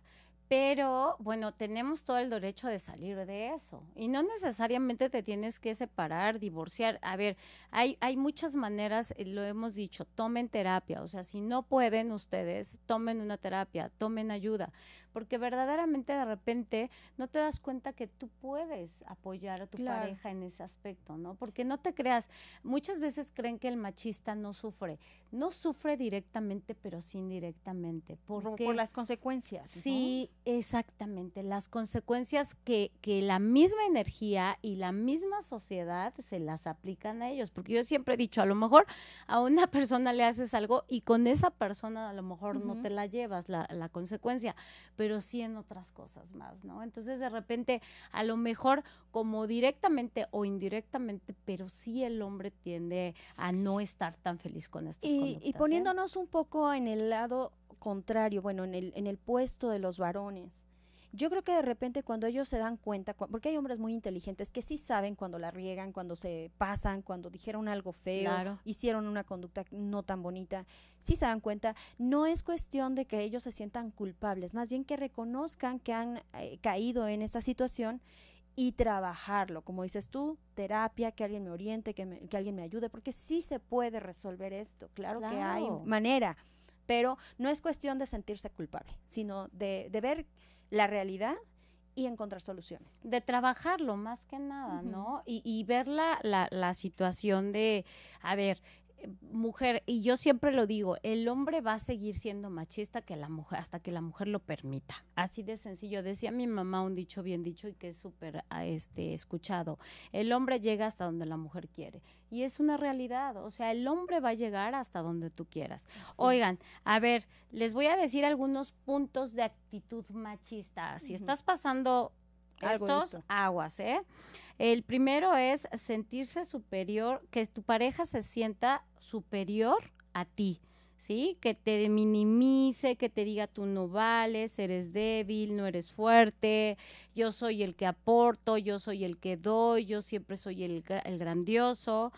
pero bueno, tenemos todo el derecho de salir de eso. Y no necesariamente te tienes que separar, divorciar. A ver, hay, hay muchas maneras, eh, lo hemos dicho, tomen terapia. O sea, si no pueden ustedes, tomen una terapia, tomen ayuda porque verdaderamente de repente no te das cuenta que tú puedes apoyar a tu pareja en ese aspecto, ¿no? Porque no te creas, muchas veces creen que el machista no sufre, no sufre directamente, pero sí indirectamente, porque por las consecuencias. Sí, exactamente, las consecuencias que que la misma energía y la misma sociedad se las aplican a ellos, porque yo siempre he dicho, a lo mejor a una persona le haces algo y con esa persona a lo mejor no te la llevas la, la consecuencia, pero sí en otras cosas más, ¿no? Entonces de repente, a lo mejor como directamente o indirectamente, pero sí el hombre tiende a no estar tan feliz con estas y, Y ¿eh? poniéndonos un poco en el lado contrario, bueno, en el, en el puesto de los varones, yo creo que de repente cuando ellos se dan cuenta, porque hay hombres muy inteligentes que sí saben cuando la riegan, cuando se pasan, cuando dijeron algo feo, hicieron una conducta no tan bonita, sí se dan cuenta, no es cuestión de que ellos se sientan culpables, más bien que reconozcan que han eh, caído en esa situación y trabajarlo, como dices tú, terapia, que alguien me oriente, que, alguien me ayude, porque sí se puede resolver esto, claro, que hay manera, pero no es cuestión de sentirse culpable, sino de ver la realidad y encontrar soluciones. De trabajarlo más que nada, ¿no? Y, y ver la, la, la, situación de, a ver, mujer, y yo siempre lo digo, el hombre va a seguir siendo machista que la mujer, hasta que la mujer lo permita. Así de sencillo. Decía mi mamá un dicho bien dicho y que es súper ah, este, escuchado. El hombre llega hasta donde la mujer quiere. Y es una realidad. O sea, el hombre va a llegar hasta donde tú quieras. Oigan, a ver, les voy a decir algunos puntos de actitud machista. Si estás pasando estos, aguas, ¿eh? El primero es sentirse superior, que tu pareja se sienta superior a ti. ¿sí? Que te minimice, que te diga tú no vales, eres débil, no eres fuerte, yo soy el que aporto, yo soy el que doy, yo siempre soy el, grandioso.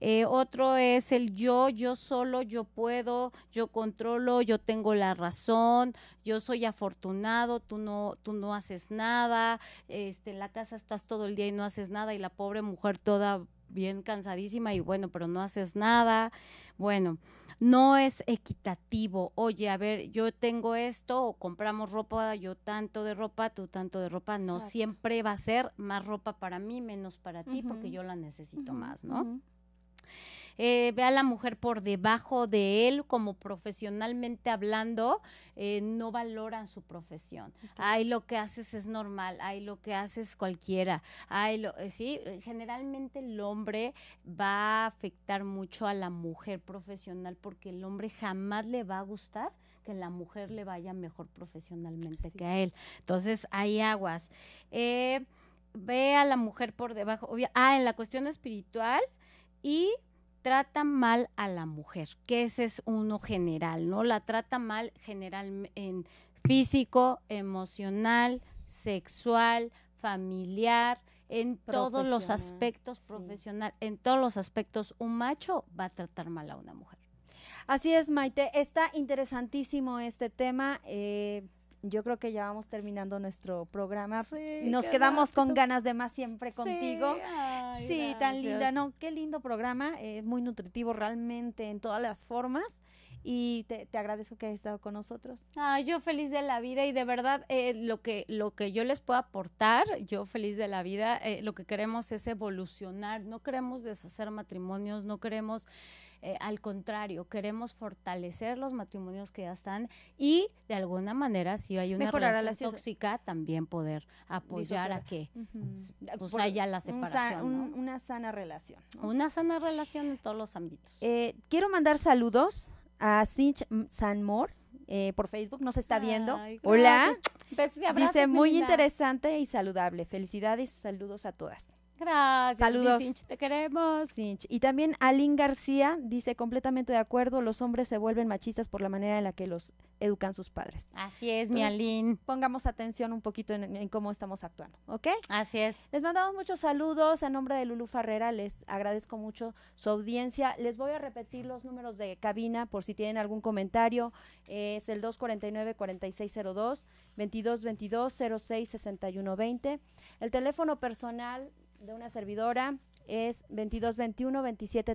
Eh, otro es el yo, yo solo, yo puedo, yo controlo, yo tengo la razón, yo soy afortunado, tú no, tú no haces nada, este, en la casa estás todo el día y no haces nada y la pobre mujer toda bien cansadísima y bueno, pero no haces nada. Bueno, no es equitativo. Oye, a ver, yo tengo esto compramos ropa, yo tanto de ropa, tú tanto de ropa. No siempre va a ser más ropa para mí, menos para ti, porque yo la necesito más, ¿no? Eh, ve a la mujer por debajo de él como profesionalmente hablando, eh, no valoran su profesión. Ay, lo que haces es normal, ay, lo que haces cualquiera, ay, lo, eh, sí, generalmente el hombre va a afectar mucho a la mujer profesional porque el hombre jamás le va a gustar que la mujer le vaya mejor profesionalmente que a él. Entonces, hay aguas. ve a la mujer por debajo. ah, en la cuestión espiritual y trata mal a la mujer, que ese es uno general, ¿no? La trata mal general en físico, emocional, sexual, familiar, en todos los aspectos profesionales, profesional, en todos los aspectos un macho va a tratar mal a una mujer. Así es, Maite, está interesantísimo este tema. Eh, yo creo que ya vamos terminando nuestro programa. Nos quedamos con ganas de más siempre contigo. Sí, tan linda. No, qué lindo programa, eh, muy nutritivo realmente en todas las formas y te, agradezco que hayas estado con nosotros. Ah, yo feliz de la vida y de verdad eh, lo, que, lo que yo les puedo aportar, yo feliz de la vida, eh, lo que queremos es evolucionar, no queremos deshacer matrimonios, no queremos eh, al contrario, queremos fortalecer los matrimonios que ya están y de alguna manera, si hay una relación tóxica, también poder apoyar a que pues, haya la separación. una sana relación. Una sana relación en todos los ámbitos. Eh, quiero mandar saludos a Sinch Sanmor. Eh, por Facebook, nos está viendo. Hola. Dice, muy interesante y saludable. Felicidades, y saludos a todas. Gracias. Saludos. te queremos. Y también Alín García dice completamente de acuerdo, los hombres se vuelven machistas por la manera en la que los educan sus padres. Así es, mi Alín. Pongamos atención un poquito en, cómo estamos actuando, ¿ok? Así es. Les mandamos muchos saludos en nombre de Lulu Farrera, les agradezco mucho su audiencia. Les voy a repetir los números de cabina por si tienen algún comentario. Es el 249-4602, 2222-066120. El teléfono personal de una servidora es 2221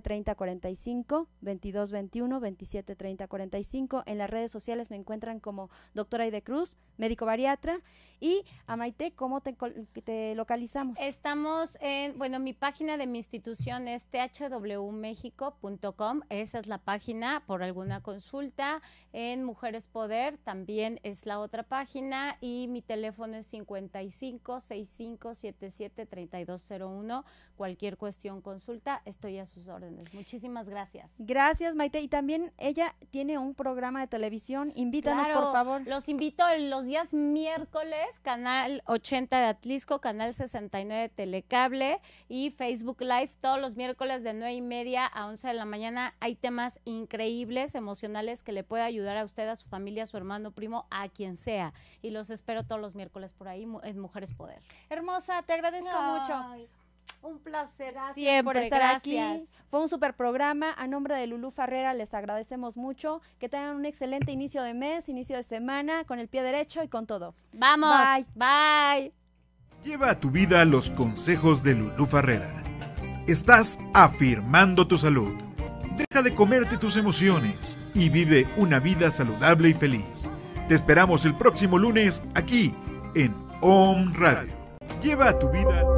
30 45, 22 2221 30 45. En las redes sociales me encuentran como doctora Aide Cruz, médico bariatra. Y Amaite, ¿cómo te, te localizamos? Estamos en, bueno, mi página de mi institución es thwmexico.com, esa es la página por alguna consulta. En Mujeres Poder también es la otra página y mi teléfono es 55 65 77 3201. Cualquier cuestión consulta, estoy a sus órdenes. Muchísimas gracias. Gracias, Maite. Y también ella tiene un programa de televisión. Invítanos, por favor. Los invito los días miércoles, canal 80 de Atlisco, canal 69 de Telecable y Facebook Live todos los miércoles de 9 y media a 11 de la mañana. Hay temas increíbles, emocionales que le puede ayudar a usted, a su familia, a su hermano, primo, a quien sea. Y los espero todos los miércoles por ahí en Mujeres Poder. Hermosa, te agradezco mucho. Un placer siempre por estar aquí. Fue un super programa. A nombre de Lulú Ferrera les agradecemos mucho. Que tengan un excelente inicio de mes, inicio de semana, con el pie derecho y con todo. Vamos. Bye. Bye. Lleva a tu vida los consejos de Lulú Ferrera. Estás afirmando tu salud. Deja de comerte tus emociones y vive una vida saludable y feliz. Te esperamos el próximo lunes aquí en Om Radio. Lleva a tu vida